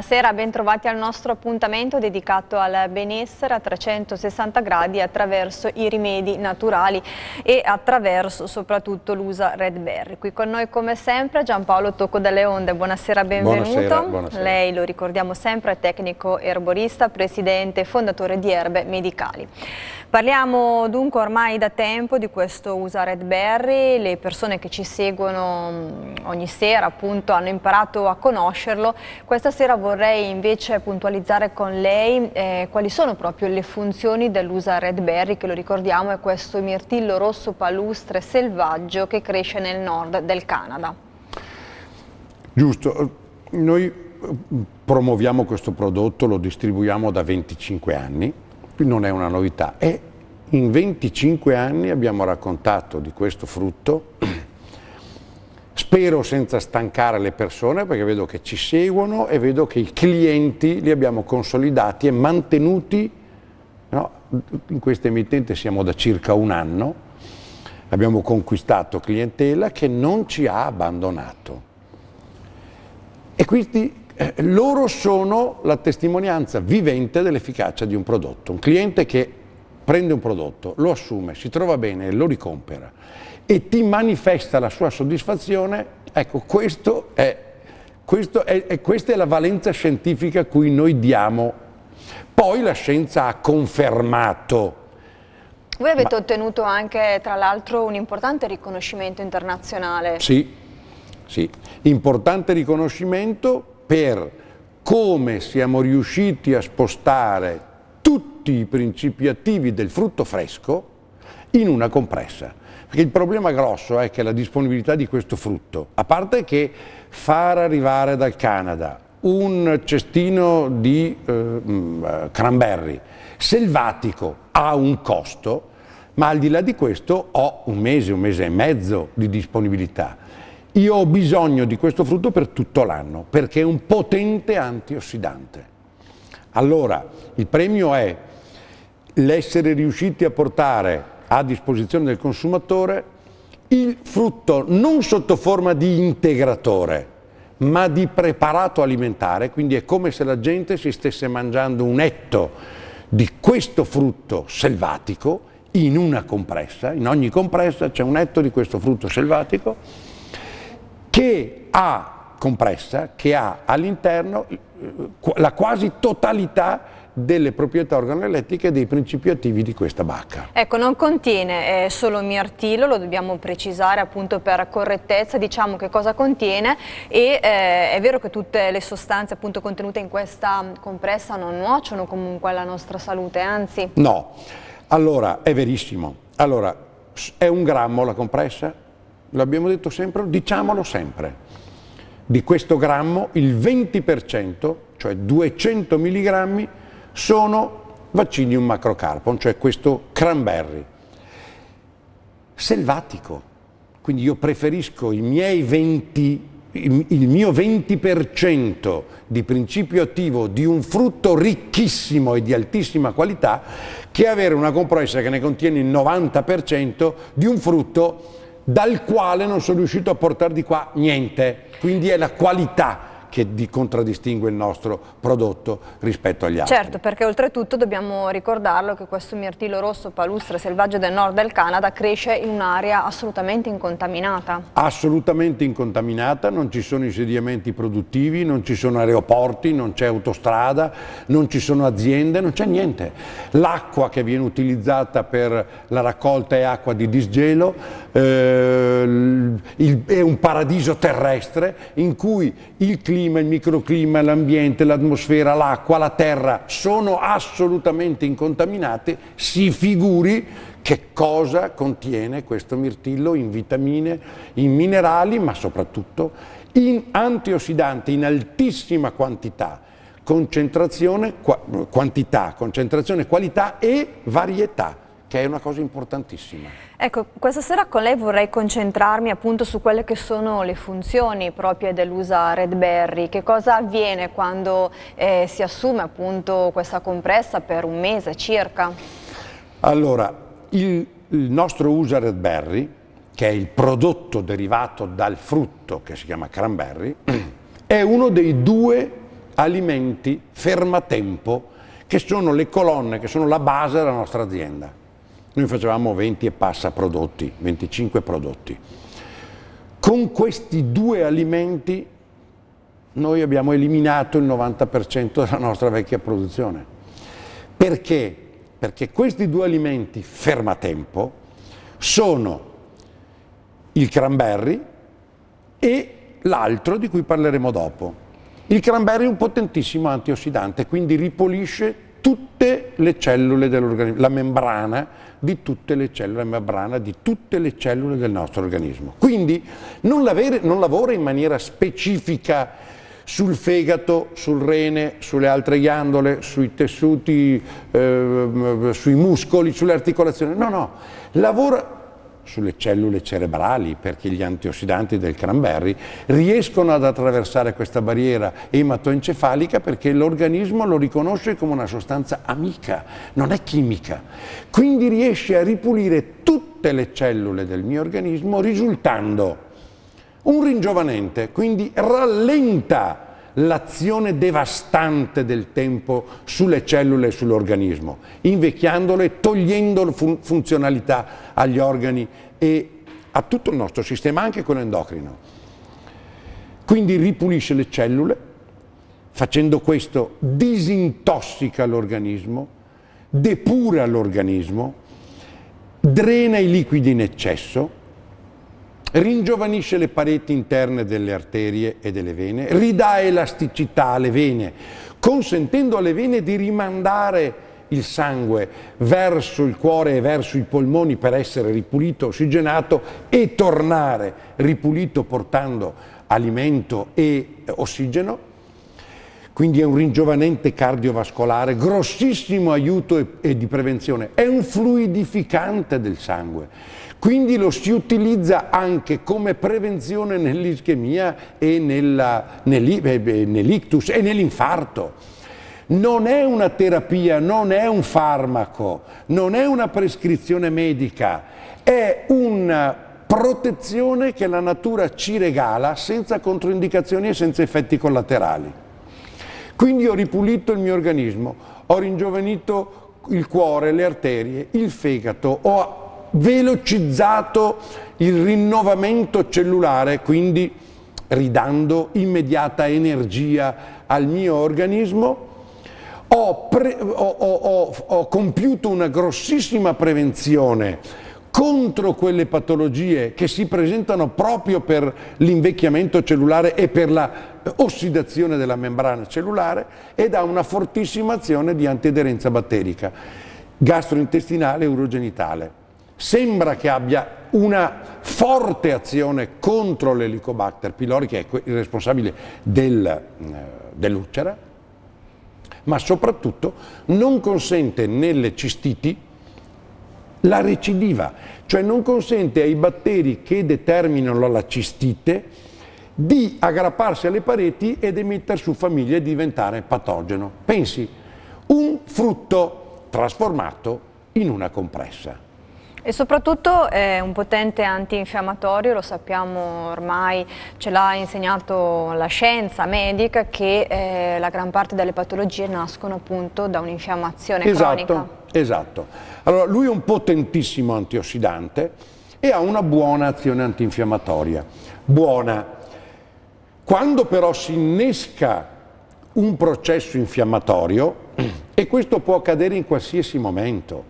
Buonasera, bentrovati al nostro appuntamento dedicato al benessere a 360 gradi attraverso i rimedi naturali e attraverso soprattutto l'usa Red Berry. Qui con noi come sempre Giampaolo Tocco dalle Onde, buonasera, benvenuto. Buonasera, buonasera. Lei lo ricordiamo sempre è tecnico erborista, presidente e fondatore di Erbe Medicali. Parliamo dunque ormai da tempo di questo USA Red Berry, le persone che ci seguono mm, ogni sera appunto hanno imparato a conoscerlo. Questa sera vorrei invece puntualizzare con lei eh, quali sono proprio le funzioni dell'USA Red Berry, che lo ricordiamo è questo mirtillo rosso palustre selvaggio che cresce nel nord del Canada. Giusto, noi eh, promuoviamo questo prodotto, lo distribuiamo da 25 anni qui non è una novità. E in 25 anni abbiamo raccontato di questo frutto, spero senza stancare le persone perché vedo che ci seguono e vedo che i clienti li abbiamo consolidati e mantenuti, no? in questa emittente siamo da circa un anno, abbiamo conquistato clientela che non ci ha abbandonato. E quindi eh, loro sono la testimonianza vivente dell'efficacia di un prodotto. Un cliente che prende un prodotto, lo assume, si trova bene, lo ricompera e ti manifesta la sua soddisfazione, ecco, è, è, è, questa è la valenza scientifica a cui noi diamo. Poi la scienza ha confermato voi avete Ma, ottenuto anche, tra l'altro, un importante riconoscimento internazionale. Sì, sì, importante riconoscimento per come siamo riusciti a spostare tutti i principi attivi del frutto fresco in una compressa. Perché il problema grosso è che la disponibilità di questo frutto, a parte che far arrivare dal Canada un cestino di eh, mm, eh cranberry selvatico ha un costo, ma al di là di questo ho un mese, un mese e mezzo di disponibilità. Io ho bisogno di questo frutto per tutto l'anno perché è un potente antiossidante. Allora, il premio è l'essere riusciti a portare a disposizione del consumatore il frutto non sotto forma di integratore, ma di preparato alimentare, quindi è come se la gente si stesse mangiando un etto di questo frutto selvatico in una compressa, in ogni compressa c'è un etto di questo frutto selvatico che ha compressa, che ha all'interno eh, la quasi totalità delle proprietà organolettiche e dei principi attivi di questa bacca. Ecco, non contiene eh, solo mirtillo, lo dobbiamo precisare appunto per correttezza, diciamo che cosa contiene e eh, è vero che tutte le sostanze appunto contenute in questa mm, compressa non nuociono comunque alla nostra salute, anzi. No, allora è verissimo. Allora, è un grammo la compressa? l'abbiamo detto sempre, diciamolo sempre. Di questo grammo il 20%, cioè 200 mg, sono vaccinium macrocarpon, cioè questo cranberry. Selvatico, quindi io preferisco i miei 20 il mio 20% di principio attivo di un frutto ricchissimo e di altissima qualità che avere una compressa che ne contiene il 90% di un frutto dal quale non sono riuscito a portare di qua niente. Quindi è la qualità che di contraddistingue il nostro prodotto rispetto agli altri. Certo, perché oltretutto dobbiamo ricordarlo che questo mirtillo rosso palustre selvaggio del nord del Canada cresce in un'area assolutamente incontaminata. Assolutamente incontaminata, non ci sono insediamenti produttivi, non ci sono aeroporti, non c'è autostrada, non ci sono aziende, non c'è niente. L'acqua che viene utilizzata per la raccolta è acqua di disgelo, eh, il, è un paradiso terrestre in cui il clima clima, il microclima, l'ambiente, l'atmosfera, l'acqua, la terra sono assolutamente incontaminate, si figuri che cosa contiene questo mirtillo in vitamine, in minerali, ma soprattutto in antiossidanti in altissima quantità, concentrazione, qua, quantità, concentrazione, qualità e varietà che è una cosa importantissima. Ecco, questa sera con lei vorrei concentrarmi appunto su quelle che sono le funzioni proprie dell'USA Redberry, che cosa avviene quando eh, si assume appunto questa compressa per un mese circa? Allora, il, il nostro USA Redberry, che è il prodotto derivato dal frutto che si chiama cranberry, è uno dei due alimenti fermatempo che sono le colonne, che sono la base della nostra azienda. Noi facevamo 20 e passa prodotti, 25 prodotti. Con questi due alimenti noi abbiamo eliminato il 90% della nostra vecchia produzione. Perché? Perché questi due alimenti fermatempo sono il cranberry e l'altro di cui parleremo dopo. Il cranberry è un potentissimo antiossidante, quindi ripulisce tutte le cellule dell'organismo, la membrana di tutte le cellule membrana, di tutte le cellule del nostro organismo. Quindi non, non lavora in maniera specifica sul fegato, sul rene, sulle altre ghiandole, sui tessuti, eh, sui muscoli, sulle articolazioni. No, no, lavora sulle cellule cerebrali perché gli antiossidanti del cranberry riescono ad attraversare questa barriera ematoencefalica perché l'organismo lo riconosce come una sostanza amica, non è chimica. Quindi riesce a ripulire tutte le cellule del mio organismo risultando un ringiovanente, quindi rallenta l'azione devastante del tempo sulle cellule e sull'organismo, invecchiandole, togliendo fun funzionalità agli organi e a tutto il nostro sistema, anche quello endocrino. Quindi ripulisce le cellule, facendo questo disintossica l'organismo, depura l'organismo, drena i liquidi in eccesso, ringiovanisce le pareti interne delle arterie e delle vene, ridà elasticità alle vene, consentendo alle vene di rimandare il sangue verso il cuore e verso i polmoni per essere ripulito, ossigenato e tornare ripulito portando alimento e ossigeno. Quindi è un ringiovanente cardiovascolare, grossissimo aiuto e, e di prevenzione, è un fluidificante del sangue quindi lo si utilizza anche come prevenzione nell'ischemia e eh, nell'ictus nell e nell'infarto. Non è una terapia, non è un farmaco, non è una prescrizione medica, è una protezione che la natura ci regala senza controindicazioni e senza effetti collaterali. Quindi ho ripulito il mio organismo, ho ringiovanito il cuore, le arterie, il fegato, ho velocizzato il rinnovamento cellulare, quindi ridando immediata energia al mio organismo, ho, pre, ho, ho, ho compiuto una grossissima prevenzione contro quelle patologie che si presentano proprio per l'invecchiamento cellulare e per la ossidazione della membrana cellulare ed ha una fortissima azione di antiaderenza batterica gastrointestinale e urogenitale sembra che abbia una forte azione contro l'elicobacter pylori che è il responsabile del, eh, dell'ulcera, ma soprattutto non consente nelle cistiti la recidiva, cioè non consente ai batteri che determinano la cistite di aggrapparsi alle pareti ed emettere su famiglie e diventare patogeno. Pensi, un frutto trasformato in una compressa. E soprattutto è un potente antinfiammatorio, lo sappiamo ormai, ce l'ha insegnato la scienza medica che eh, la gran parte delle patologie nascono appunto da un'infiammazione esatto, cronica. Esatto, allora lui è un potentissimo antiossidante e ha una buona azione antinfiammatoria, buona. Quando però si innesca un processo infiammatorio, e questo può accadere in qualsiasi momento,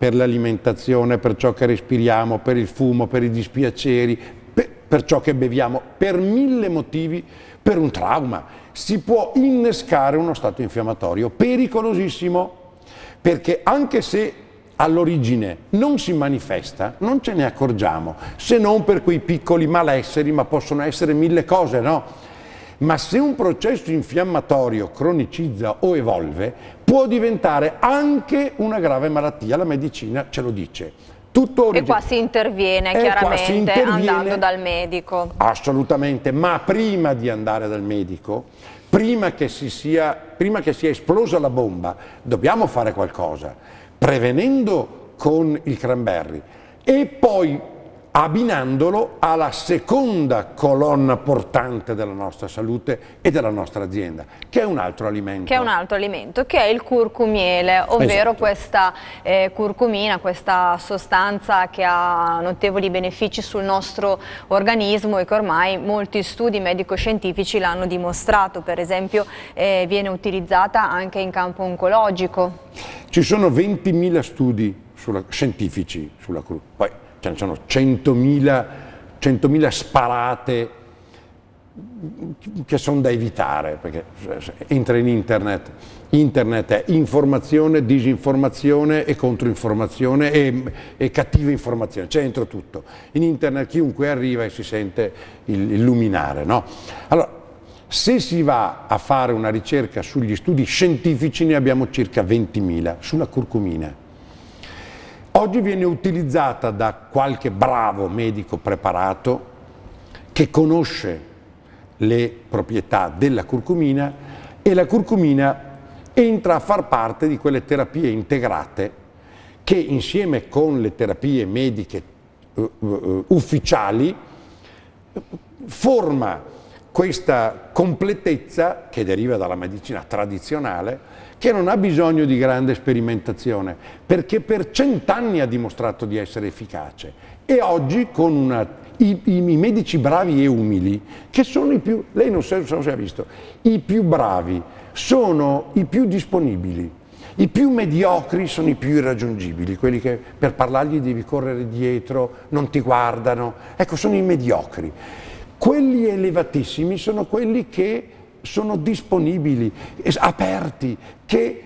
per l'alimentazione, per ciò che respiriamo, per il fumo, per i dispiaceri, per, per ciò che beviamo, per mille motivi, per un trauma. Si può innescare uno stato infiammatorio pericolosissimo, perché anche se all'origine non si manifesta, non ce ne accorgiamo, se non per quei piccoli malesseri, ma possono essere mille cose, no? Ma se un processo infiammatorio cronicizza o evolve, può diventare anche una grave malattia, la medicina ce lo dice. Tutto e qua si interviene eh, chiaramente si interviene andando dal medico. Assolutamente, ma prima di andare dal medico, prima che, sia, prima che sia esplosa la bomba, dobbiamo fare qualcosa, prevenendo con il cranberry e poi abbinandolo alla seconda colonna portante della nostra salute e della nostra azienda, che è un altro alimento. Che è un altro alimento, che è il curcumiele, ovvero esatto. questa eh, curcumina, questa sostanza che ha notevoli benefici sul nostro organismo e che ormai molti studi medico-scientifici l'hanno dimostrato, per esempio eh, viene utilizzata anche in campo oncologico. Ci sono 20.000 studi sulla, scientifici sulla curcumina ce sono 100.000, 100.000 sparate che sono da evitare, perché entra in internet, internet è informazione, disinformazione e controinformazione e, e cattiva informazione, c'è dentro tutto. In internet chiunque arriva e si sente illuminare. No? Allora, se si va a fare una ricerca sugli studi scientifici ne abbiamo circa 20.000 sulla curcumina Oggi viene utilizzata da qualche bravo medico preparato che conosce le proprietà della curcumina e la curcumina entra a far parte di quelle terapie integrate che insieme con le terapie mediche uh, uh, ufficiali forma questa completezza che deriva dalla medicina tradizionale che non ha bisogno di grande sperimentazione, perché per cent'anni ha dimostrato di essere efficace. E oggi con una, i, i, i, medici bravi e umili, che sono i più, lei non so se ha visto, i più bravi sono i più disponibili. I più mediocri sono i più irraggiungibili, quelli che per parlargli devi correre dietro, non ti guardano. Ecco, sono i mediocri. Quelli elevatissimi sono quelli che sono disponibili, aperti, che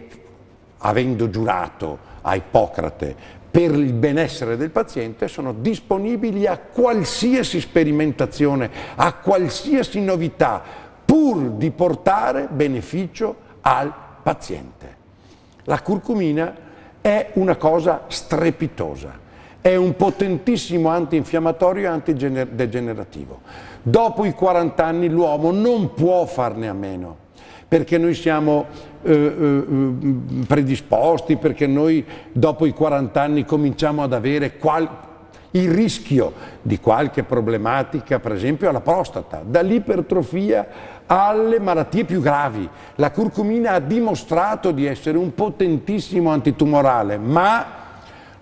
avendo giurato a Ippocrate per il benessere del paziente sono disponibili a qualsiasi sperimentazione, a qualsiasi novità, pur di portare beneficio al paziente. La curcumina è una cosa strepitosa, è un potentissimo antinfiammatorio e antidegenerativo. Dopo i 40 anni l'uomo non può farne a meno, perché noi siamo eh, eh, mm, predisposti, perché noi dopo i 40 anni cominciamo ad avere qual il rischio di qualche problematica, per esempio alla prostata, dall'ipertrofia alle malattie più gravi. La curcumina ha dimostrato di essere un potentissimo antitumorale, ma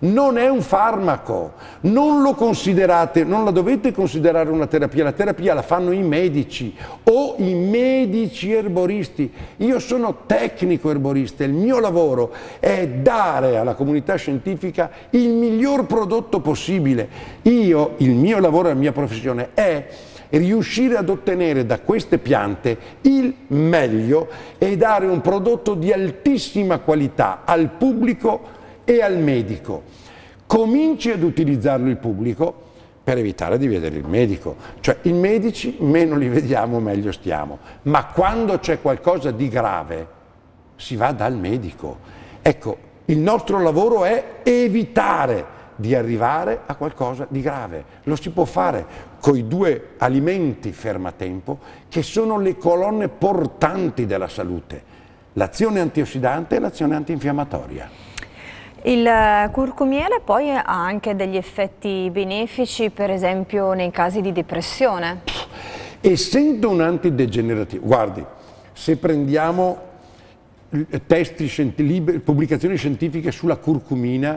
non è un farmaco, non lo considerate, non la dovete considerare una terapia, la terapia la fanno i medici o i medici erboristi. Io sono tecnico erborista, il mio lavoro è dare alla comunità scientifica il miglior prodotto possibile. Io, il mio lavoro e la mia professione è riuscire ad ottenere da queste piante il meglio e dare un prodotto di altissima qualità al pubblico e al medico. Cominci ad utilizzarlo il pubblico per evitare di vedere il medico. Cioè i medici meno li vediamo meglio stiamo, ma quando c'è qualcosa di grave si va dal medico. Ecco, il nostro lavoro è evitare di arrivare a qualcosa di grave. Lo si può fare con i due alimenti fermatempo che sono le colonne portanti della salute, l'azione antiossidante e l'azione antinfiammatoria. Il curcumiele poi ha anche degli effetti benefici, per esempio nei casi di depressione. Essendo un antidegenerativo, guardi, se prendiamo eh, testi, pubblicazioni scientifiche sulla curcumina,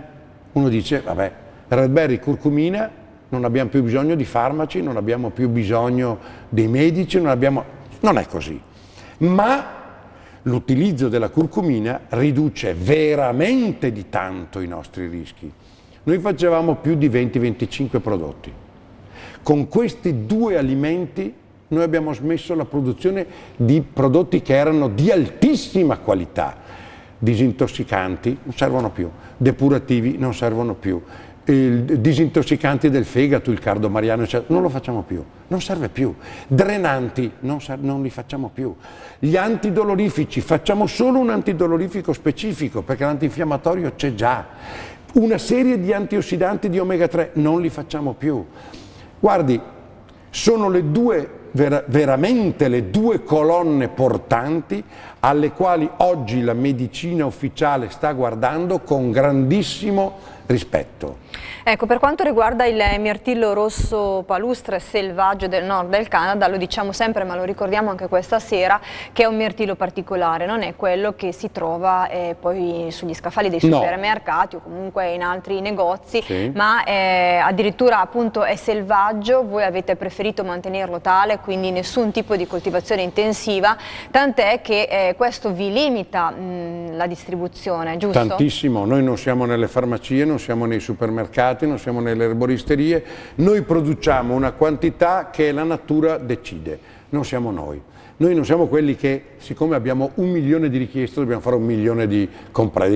uno dice, vabbè, raspberry, curcumina, non abbiamo più bisogno di farmaci, non abbiamo più bisogno dei medici, non, abbiamo... non è così. Ma l'utilizzo della curcumina riduce veramente di tanto i nostri rischi. Noi facevamo più di 20-25 prodotti. Con questi due alimenti noi abbiamo smesso la produzione di prodotti che erano di altissima qualità. Disintossicanti non servono più, depurativi non servono più, i disintossicanti del fegato, il cardo mariano, eccetera, non lo facciamo più, non serve più. Drenanti, non, non, li facciamo più. Gli antidolorifici, facciamo solo un antidolorifico specifico, perché l'antinfiammatorio c'è già. Una serie di antiossidanti di omega 3, non li facciamo più. Guardi, sono le due, vera, veramente le due colonne portanti alle quali oggi la medicina ufficiale sta guardando con grandissimo rispetto. Ecco, per quanto riguarda il mirtillo rosso palustre selvaggio del nord del Canada, lo diciamo sempre ma lo ricordiamo anche questa sera, che è un mirtillo particolare, non è quello che si trova eh, poi sugli scaffali dei no. supermercati o comunque in altri negozi, sì. ma eh, addirittura appunto è selvaggio, voi avete preferito mantenerlo tale, quindi nessun tipo di coltivazione intensiva, tant'è che eh, questo vi limita mh, la distribuzione, giusto? Tantissimo, noi non siamo nelle farmacie, non non siamo nei supermercati, non siamo nelle erboristerie, noi produciamo una quantità che la natura decide, non siamo noi. Noi non siamo quelli che, siccome abbiamo un milione di richieste, dobbiamo fare un milione di,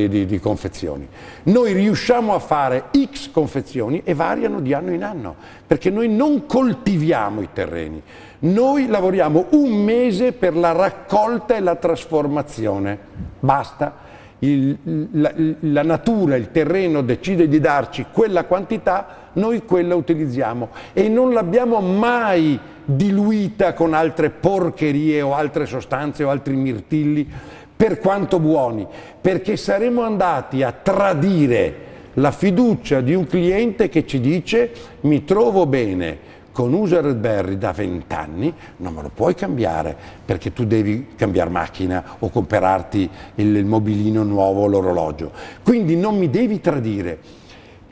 di, di confezioni. Noi riusciamo a fare X confezioni e variano di anno in anno, perché noi non coltiviamo i terreni. Noi lavoriamo un mese per la raccolta e la trasformazione. Basta il, la, la natura, il terreno decide di darci quella quantità, noi quella utilizziamo e non l'abbiamo mai diluita con altre porcherie o altre sostanze o altri mirtilli, per quanto buoni, perché saremmo andati a tradire la fiducia di un cliente che ci dice mi trovo bene, con User Berry da 20 anni non me lo puoi cambiare perché tu devi cambiare macchina o comprarti il, il mobilino nuovo, l'orologio. Quindi non mi devi tradire.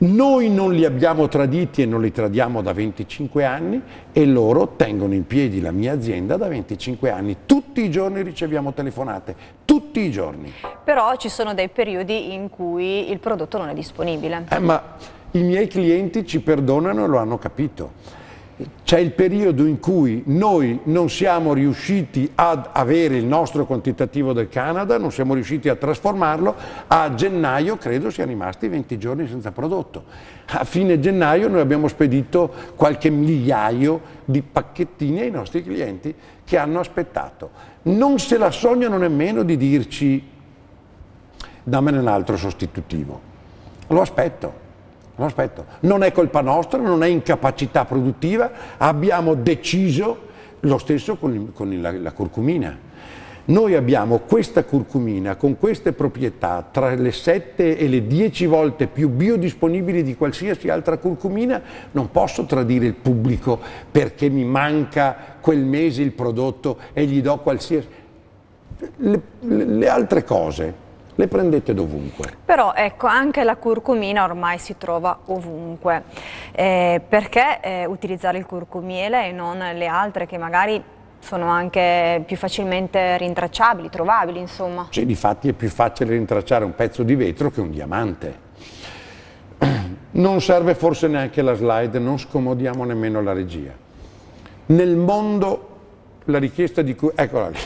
Noi non li abbiamo traditi e non li tradiamo da 25 anni e loro tengono in piedi la mia azienda da 25 anni. Tutti i giorni riceviamo telefonate, tutti i giorni. Però ci sono dei periodi in cui il prodotto non è disponibile. Eh, ma i miei clienti ci perdonano e lo hanno capito c'è il periodo in cui noi non siamo riusciti ad avere il nostro quantitativo del Canada, non siamo riusciti a trasformarlo, a gennaio credo siamo rimasti 20 giorni senza prodotto. A fine gennaio noi abbiamo spedito qualche migliaio di pacchettini ai nostri clienti che hanno aspettato. Non se la sognano nemmeno di dirci dammene un altro sostitutivo. Lo aspetto No, aspetta, non è colpa nostra, non è incapacità produttiva, abbiamo deciso lo stesso con, il, con la, la curcumina. Noi abbiamo questa curcumina con queste proprietà tra le 7 e le 10 volte più biodisponibili di qualsiasi altra curcumina, non posso tradire il pubblico perché mi manca quel mese il prodotto e gli do qualsiasi... le, le altre cose le prendete dovunque. Però ecco, anche la curcumina ormai si trova ovunque. Eh, perché eh, utilizzare il curcumiele e non le altre che magari sono anche più facilmente rintracciabili, trovabili, insomma. Sì, cioè, difatti è più facile rintracciare un pezzo di vetro che un diamante. Non serve forse neanche la slide, non scomodiamo nemmeno la regia. Nel mondo la richiesta di cui... Eccola lì.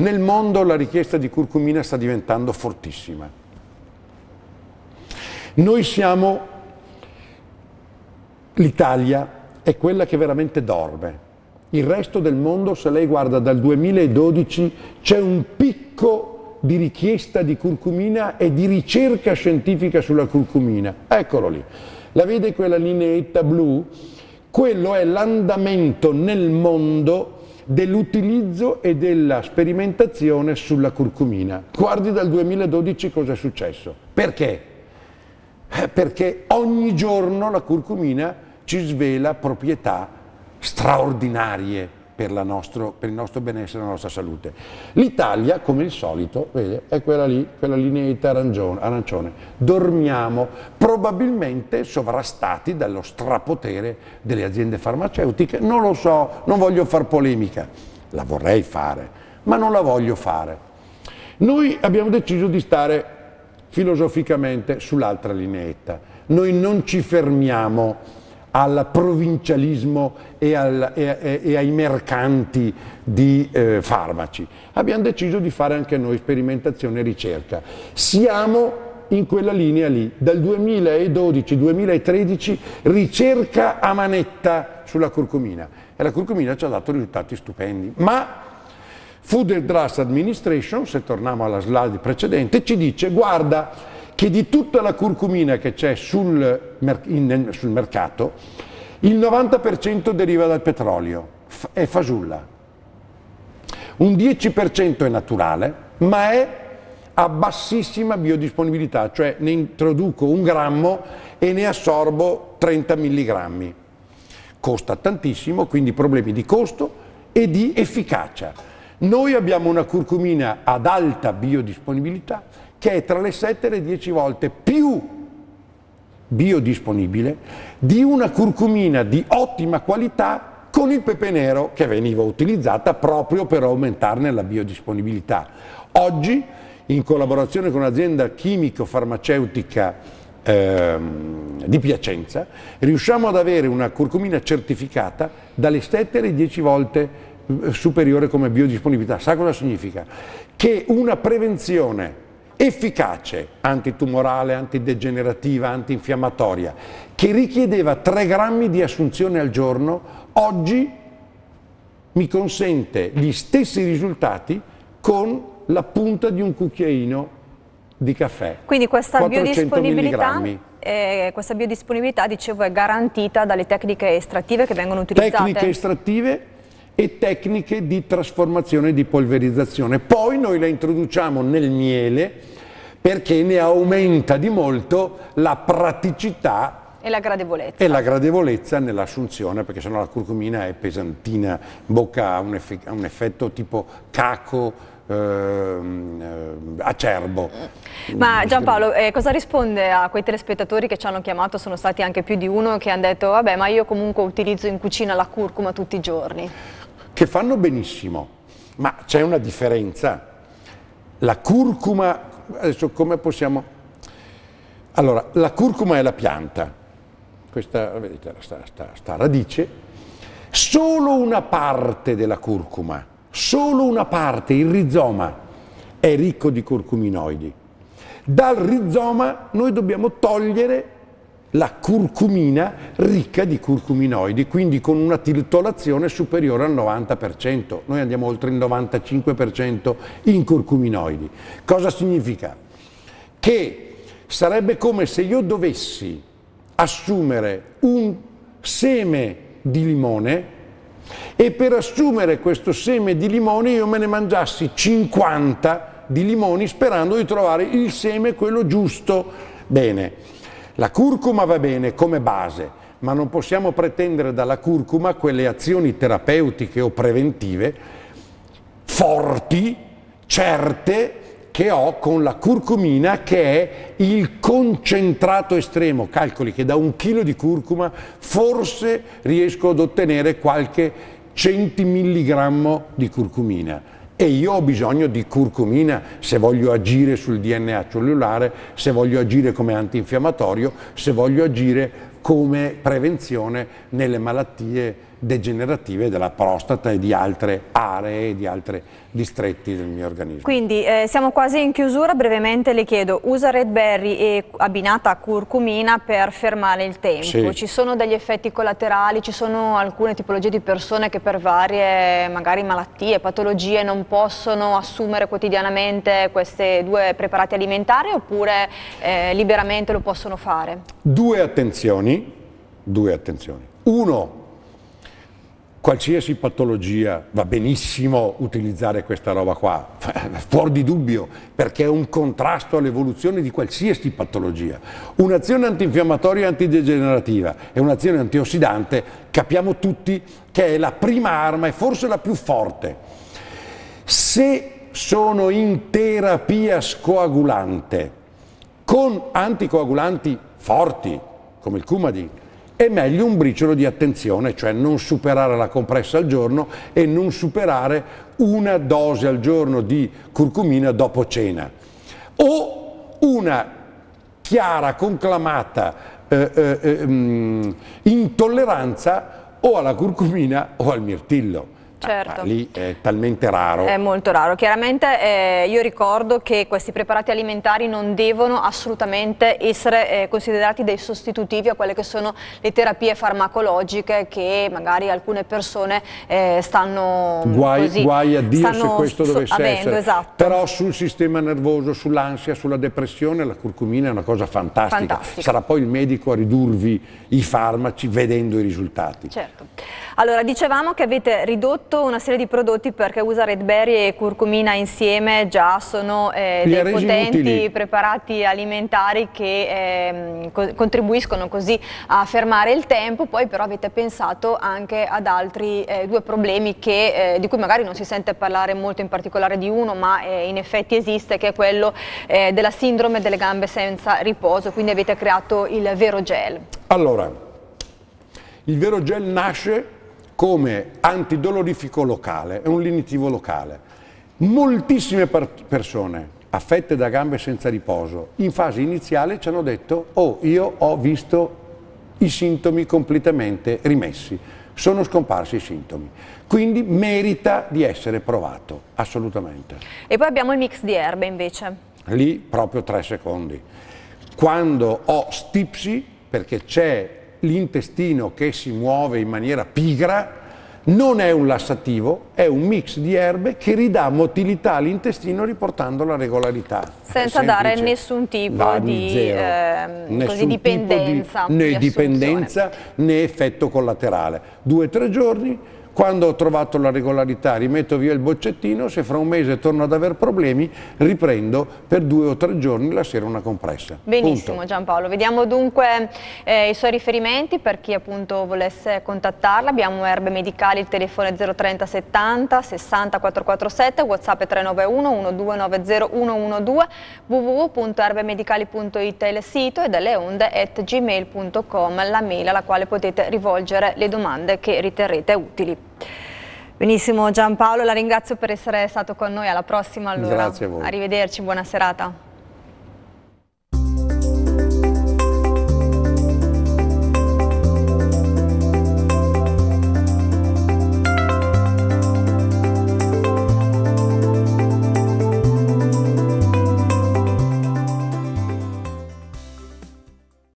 Nel mondo la richiesta di curcumina sta diventando fortissima. Noi siamo, l'Italia è quella che veramente dorme. Il resto del mondo, se lei guarda dal 2012, c'è un picco di richiesta di curcumina e di ricerca scientifica sulla curcumina. Eccolo lì. La vede quella lineetta blu? Quello è l'andamento nel mondo dell'utilizzo e della sperimentazione sulla curcumina. Guardi dal 2012 cosa è successo. Perché? Eh, perché ogni giorno la curcumina ci svela proprietà straordinarie per, nostro, per il nostro benessere e la nostra salute. L'Italia, come il solito, vede, è quella lì, quella lineetta arancione, arancione. Dormiamo, probabilmente sovrastati dallo strapotere delle aziende farmaceutiche, non lo so, non voglio far polemica, la vorrei fare, ma non la voglio fare. Noi abbiamo deciso di stare filosoficamente sull'altra lineetta. Noi non ci fermiamo al provincialismo e, al, e, e ai mercanti di eh, farmaci. Abbiamo deciso di fare anche noi sperimentazione e ricerca. Siamo in quella linea lì, dal 2012-2013 ricerca a manetta sulla curcumina e la curcumina ci ha dato risultati stupendi, ma Food and Drug Administration, se torniamo alla slide precedente, ci dice guarda che di tutta la curcumina che c'è sul, sul, mercato, il 90% deriva dal petrolio, è fasulla. Un 10% è naturale, ma è a bassissima biodisponibilità, cioè ne introduco un grammo e ne assorbo 30 milligrammi. Costa tantissimo, quindi problemi di costo e di efficacia. Noi abbiamo una curcumina ad alta biodisponibilità che è tra le 7 e le 10 volte più biodisponibile di una curcumina di ottima qualità con il pepe nero che veniva utilizzata proprio per aumentarne la biodisponibilità. Oggi, in collaborazione con un'azienda chimico-farmaceutica ehm, di Piacenza, riusciamo ad avere una curcumina certificata dalle 7 alle 10 volte eh, superiore come biodisponibilità. Sa cosa significa? Che una prevenzione efficace, antitumorale, antidegenerativa, antinfiammatoria, che richiedeva 3 grammi di assunzione al giorno, oggi mi consente gli stessi risultati con la punta di un cucchiaino di caffè. Quindi questa biodisponibilità, eh, questa biodisponibilità dicevo, è garantita dalle tecniche estrattive che vengono utilizzate? Tecniche estrattive e tecniche di trasformazione e di polverizzazione. Poi noi la introduciamo nel miele perché ne aumenta di molto la praticità e la gradevolezza. E la gradevolezza nell'assunzione, perché sennò la curcumina è pesantina, in bocca ha un, eff un effetto tipo caco, ehm, eh, acerbo. Ma mm. Giampaolo, eh, cosa risponde a quei telespettatori che ci hanno chiamato, sono stati anche più di uno, che hanno detto vabbè ma io comunque utilizzo in cucina la curcuma tutti i giorni? che fanno benissimo, ma c'è una differenza. La curcuma, adesso come possiamo... Allora, la curcuma è la pianta, questa vedete, sta, sta, sta radice, solo una parte della curcuma, solo una parte, il rizoma, è ricco di curcuminoidi. Dal rizoma noi dobbiamo togliere la curcumina ricca di curcuminoidi, quindi con una titolazione superiore al 90%. Noi andiamo oltre il 95% in curcuminoidi. Cosa significa? Che sarebbe come se io dovessi assumere un seme di limone e per assumere questo seme di limone io me ne mangiassi 50 di limoni sperando di trovare il seme quello giusto. Bene la curcuma va bene come base, ma non possiamo pretendere dalla curcuma quelle azioni terapeutiche o preventive forti, certe, che ho con la curcumina che è il concentrato estremo. Calcoli che da un chilo di curcuma forse riesco ad ottenere qualche centimilligrammo di curcumina e io ho bisogno di curcumina se voglio agire sul DNA cellulare, se voglio agire come antinfiammatorio, se voglio agire come prevenzione nelle malattie degenerative della prostata e di altre aree, di altri distretti del mio organismo. Quindi eh, siamo quasi in chiusura, brevemente le chiedo, usa red berry e abbinata a curcumina per fermare il tempo, sì. ci sono degli effetti collaterali, ci sono alcune tipologie di persone che per varie magari malattie, patologie non possono assumere quotidianamente questi due preparati alimentari oppure eh, liberamente lo possono fare? Due attenzioni, due attenzioni. Uno, qualsiasi patologia va benissimo utilizzare questa roba qua, fuori di dubbio, perché è un contrasto all'evoluzione di qualsiasi patologia. Un'azione antinfiammatoria e antidegenerativa e un'azione antiossidante capiamo tutti che è la prima arma e forse la più forte. Se sono in terapia scoagulante con anticoagulanti forti, come il Coumadin, è meglio un briciolo di attenzione, cioè non superare la compressa al giorno e non superare una dose al giorno di curcumina dopo cena. O una chiara, conclamata eh, eh, eh, mm, intolleranza o alla curcumina o al mirtillo certo. Ah, lì è talmente raro. È molto raro. Chiaramente eh, io ricordo che questi preparati alimentari non devono assolutamente essere eh, considerati dei sostitutivi a quelle che sono le terapie farmacologiche che magari alcune persone eh, stanno guai, così, guai a Dio se questo dovesse avendo, essere. Esatto. Però sul sistema nervoso, sull'ansia, sulla depressione la curcumina è una cosa fantastica. fantastica. Sarà poi il medico a ridurvi i farmaci vedendo i risultati. Certo. Allora, dicevamo che avete ridotto una serie di prodotti perché usa red berry e curcumina insieme già sono eh, dei potenti inutili. preparati alimentari che eh, co contribuiscono così a fermare il tempo, poi però avete pensato anche ad altri eh, due problemi che, eh, di cui magari non si sente parlare molto, in particolare di uno, ma eh, in effetti esiste, che è quello eh, della sindrome delle gambe senza riposo, quindi avete creato il vero gel. Allora, il vero gel nasce come antidolorifico locale, è un lenitivo locale. Moltissime persone affette da gambe senza riposo, in fase iniziale ci hanno detto oh io ho visto i sintomi completamente rimessi, sono scomparsi i sintomi. Quindi merita di essere provato, assolutamente. E poi abbiamo il mix di erbe invece. Lì proprio tre secondi. Quando ho stipsi, perché c'è l'intestino che si muove in maniera pigra non è un lassativo, è un mix di erbe che ridà motilità all'intestino riportando la regolarità. Senza dare nessun tipo di, eh, nessun dipendenza. Tipo di, né di dipendenza né effetto collaterale. Due o tre giorni quando ho trovato la regolarità rimetto via il boccettino, se fra un mese torno ad aver problemi riprendo per due o tre giorni la sera una compressa. Benissimo Punto. Giampaolo, vediamo dunque eh, i suoi riferimenti per chi appunto volesse contattarla, abbiamo Erbe Medicali, il telefono è 030 70 60 447, Whatsapp è 391 1290 112, www.erbemedicali.it il sito e dalle onde at gmail.com la mail alla quale potete rivolgere le domande che riterrete utili. Benissimo Giampaolo, la ringrazio per essere stato con noi, alla prossima allora. Grazie a voi. Arrivederci, buona serata.